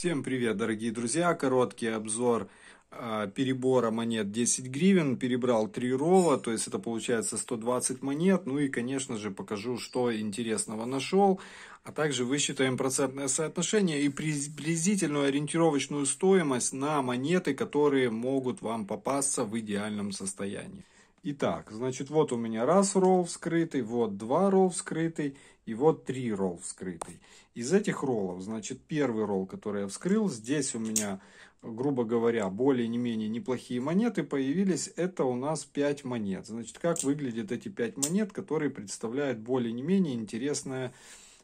Всем привет, дорогие друзья! Короткий обзор э, перебора монет 10 гривен. Перебрал 3 ролла, то есть это получается 120 монет. Ну и, конечно же, покажу, что интересного нашел. А также высчитаем процентное соотношение и приблизительную ориентировочную стоимость на монеты, которые могут вам попасться в идеальном состоянии. Итак, значит, вот у меня раз ролл вскрытый, вот два ролл вскрытый и вот три ролл вскрытый. Из этих роллов, значит, первый ролл, который я вскрыл, здесь у меня, грубо говоря, более не менее неплохие монеты появились. Это у нас 5 монет. Значит, как выглядят эти 5 монет, которые представляют более не менее интересное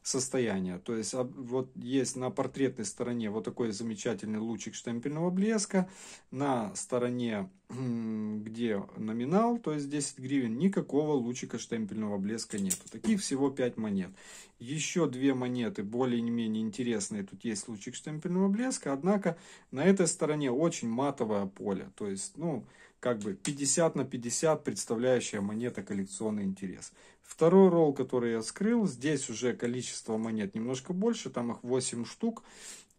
состояния. То есть вот есть на портретной стороне вот такой замечательный лучик штемпельного блеска, на стороне, где номинал, то есть 10 гривен, никакого лучика штемпельного блеска нет. Таких всего 5 монет. Еще две монеты более-менее интересные, тут есть лучик штемпельного блеска, однако на этой стороне очень матовое поле, то есть, ну, как бы 50 на 50 представляющая монета коллекционный интерес. Второй ролл, который я скрыл, здесь уже количество монет немножко больше, там их 8 штук.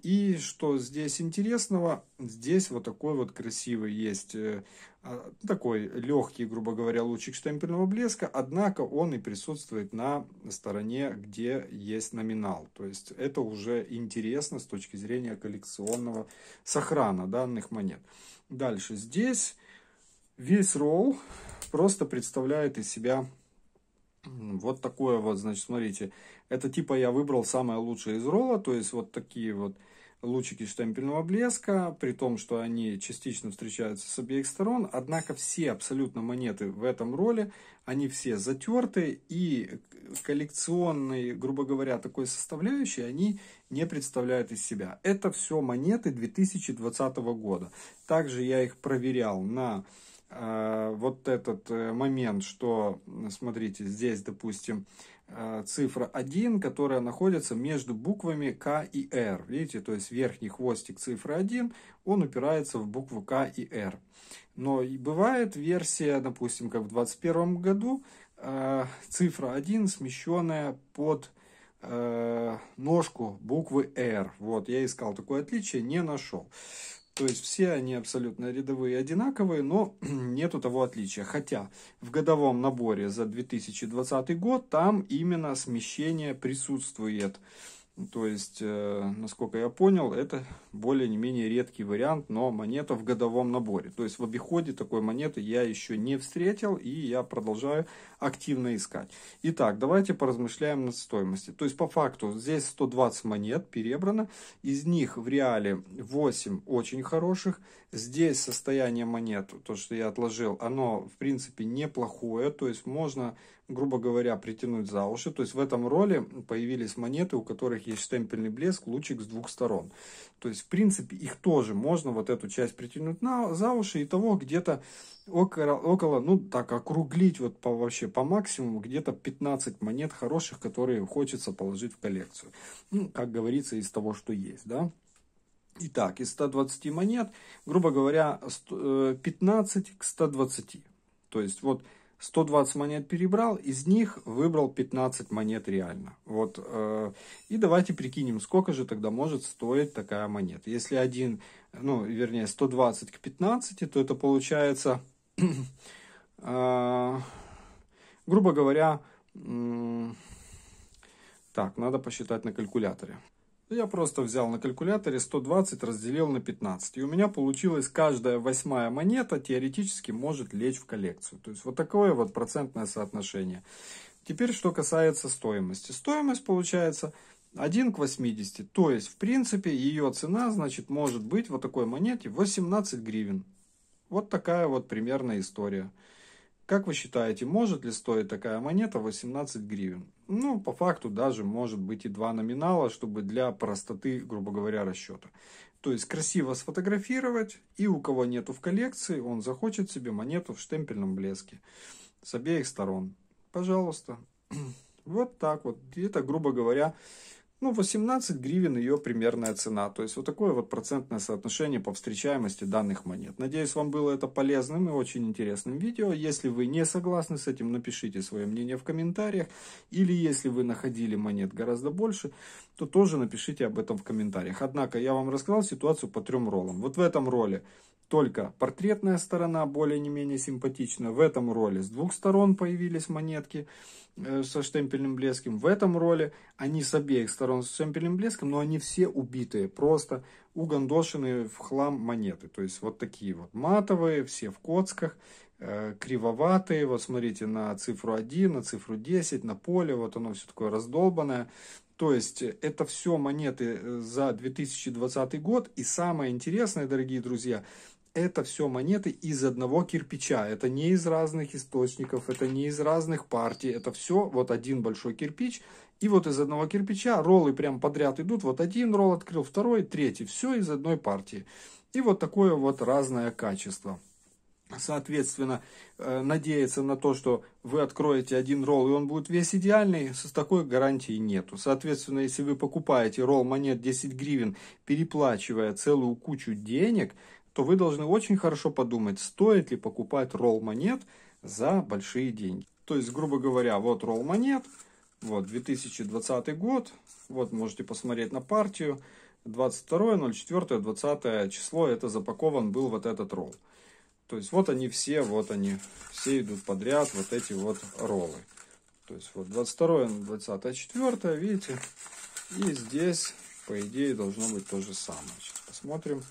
И что здесь интересного, здесь вот такой вот красивый есть, э, а, такой легкий, грубо говоря, лучик штемпельного блеска, однако он и присутствует на стороне, где есть номинал. То есть это уже интересно с точки зрения коллекционного сохрана данных монет. Дальше здесь весь ролл просто представляет из себя вот такое вот, значит, смотрите. Это типа я выбрал самое лучшее из ролла, то есть вот такие вот лучики штемпельного блеска, при том, что они частично встречаются с обеих сторон. Однако все абсолютно монеты в этом роле, они все затерты и коллекционные, грубо говоря, такой составляющей они не представляют из себя. Это все монеты 2020 года. Также я их проверял на Э, вот этот э, момент, что, смотрите, здесь, допустим, э, цифра 1, которая находится между буквами К и Р. Видите, то есть верхний хвостик цифры 1, он упирается в букву К и Р. Но бывает версия, допустим, как в 2021 году, цифра 1 смещенная под ножку буквы R. Вот, я искал такое отличие, не нашел. То есть все они абсолютно рядовые одинаковые, но нету того отличия. Хотя в годовом наборе за 2020 год там именно смещение присутствует. То есть, э, насколько я понял, это более менее редкий вариант, но монета в годовом наборе. То есть в обиходе такой монеты я еще не встретил и я продолжаю активно искать. Итак, давайте поразмышляем над стоимостью. То есть по факту здесь 120 монет перебрано, из них в реале 8 очень хороших. Здесь состояние монет, то что я отложил, оно в принципе неплохое, то есть можно грубо говоря, притянуть за уши. То есть в этом роли появились монеты, у которых есть штемпельный блеск, лучик с двух сторон. То есть, в принципе, их тоже можно вот эту часть притянуть на, за уши и того где-то около, около, ну так, округлить вот по, вообще по максимуму, где-то 15 монет хороших, которые хочется положить в коллекцию. Ну, как говорится, из того, что есть, да. Итак, из 120 монет, грубо говоря, 15 э, к 120. То есть вот 120 монет перебрал, из них выбрал 15 монет реально. Вот, э, и давайте прикинем, сколько же тогда может стоить такая монета. Если один, ну, вернее, 120 к 15, то это получается, э, грубо говоря, так, надо посчитать на калькуляторе. Я просто взял на калькуляторе 120 разделил на 15. И у меня получилось каждая восьмая монета теоретически может лечь в коллекцию. То есть вот такое вот процентное соотношение. Теперь что касается стоимости. Стоимость получается 1 к 80. То есть в принципе ее цена значит может быть вот такой монете 18 гривен. Вот такая вот примерная история. Как вы считаете, может ли стоить такая монета 18 гривен? ну, по факту даже может быть и два номинала, чтобы для простоты, грубо говоря, расчета. То есть красиво сфотографировать, и у кого нету в коллекции, он захочет себе монету в штемпельном блеске с обеих сторон. Пожалуйста. Вот так вот. Это, грубо говоря, ну, 18 гривен ее примерная цена. То есть, вот такое вот процентное соотношение по встречаемости данных монет. Надеюсь, вам было это полезным и очень интересным видео. Если вы не согласны с этим, напишите свое мнение в комментариях. Или если вы находили монет гораздо больше, то тоже напишите об этом в комментариях. Однако я вам рассказал ситуацию по трем роллам. Вот в этом роле только портретная сторона более не менее симпатична. В этом роле с двух сторон появились монетки э, со штемпельным блеском. В этом роле они с обеих сторон со штемпельным блеском, но они все убитые, просто угандошенные в хлам монеты. То есть вот такие вот матовые, все в коцках, э, кривоватые. Вот смотрите на цифру 1, на цифру 10, на поле, вот оно все такое раздолбанное. То есть э, это все монеты э, за 2020 год. И самое интересное, дорогие друзья, это все монеты из одного кирпича. Это не из разных источников, это не из разных партий. Это все вот один большой кирпич. И вот из одного кирпича роллы прям подряд идут. Вот один ролл открыл, второй, третий. Все из одной партии. И вот такое вот разное качество соответственно, э, надеяться на то, что вы откроете один ролл и он будет весь идеальный, с такой гарантией нету. Соответственно, если вы покупаете ролл монет 10 гривен, переплачивая целую кучу денег, то вы должны очень хорошо подумать, стоит ли покупать ролл монет за большие деньги. То есть, грубо говоря, вот ролл монет, вот 2020 год, вот можете посмотреть на партию, 22, 04, 20 число, это запакован был вот этот ролл. То есть вот они все, вот они, все идут подряд, вот эти вот роллы. То есть вот 22 на 24, видите? И здесь, по идее, должно быть то же самое. Сейчас посмотрим.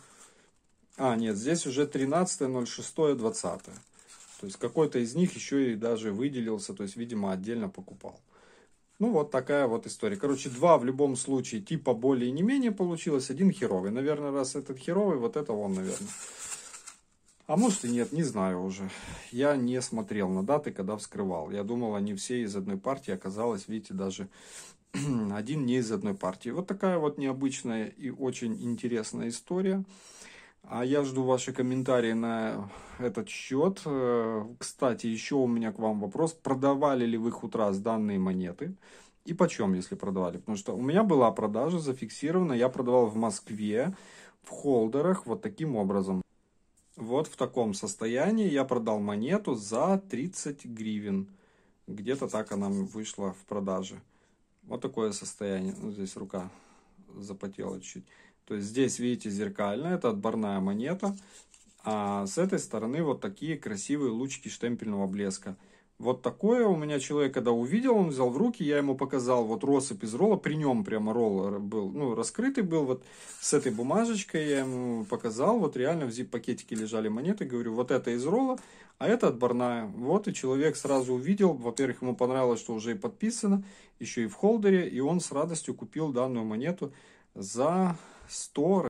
А, нет, здесь уже 13, 06, 20. То есть какой-то из них еще и даже выделился, то есть, видимо, отдельно покупал. Ну, вот такая вот история. Короче, два в любом случае типа более не менее получилось, один херовый. Наверное, раз этот херовый, вот это он, наверное. А может и нет, не знаю уже. Я не смотрел на даты, когда вскрывал. Я думал, они все из одной партии. Оказалось, видите, даже один не из одной партии. Вот такая вот необычная и очень интересная история. А я жду ваши комментарии на этот счет. Э, кстати, еще у меня к вам вопрос. Продавали ли вы хутрас данные монеты? И почем, если продавали? Потому что у меня была продажа зафиксирована. Я продавал в Москве в холдерах вот таким образом. Вот в таком состоянии я продал монету за 30 гривен. Где-то так она вышла в продаже. Вот такое состояние. Ну, здесь рука запотела чуть. То есть здесь, видите, зеркально. Это отборная монета. А с этой стороны вот такие красивые лучки штемпельного блеска. Вот такое у меня человек, когда увидел, он взял в руки, я ему показал вот россыпь из ролла, при нем прямо ролл был, ну, раскрытый был, вот с этой бумажечкой я ему показал, вот реально в зип-пакетике лежали монеты, говорю, вот это из ролла, а это отборная. Вот и человек сразу увидел, во-первых, ему понравилось, что уже и подписано, еще и в холдере, и он с радостью купил данную монету за 100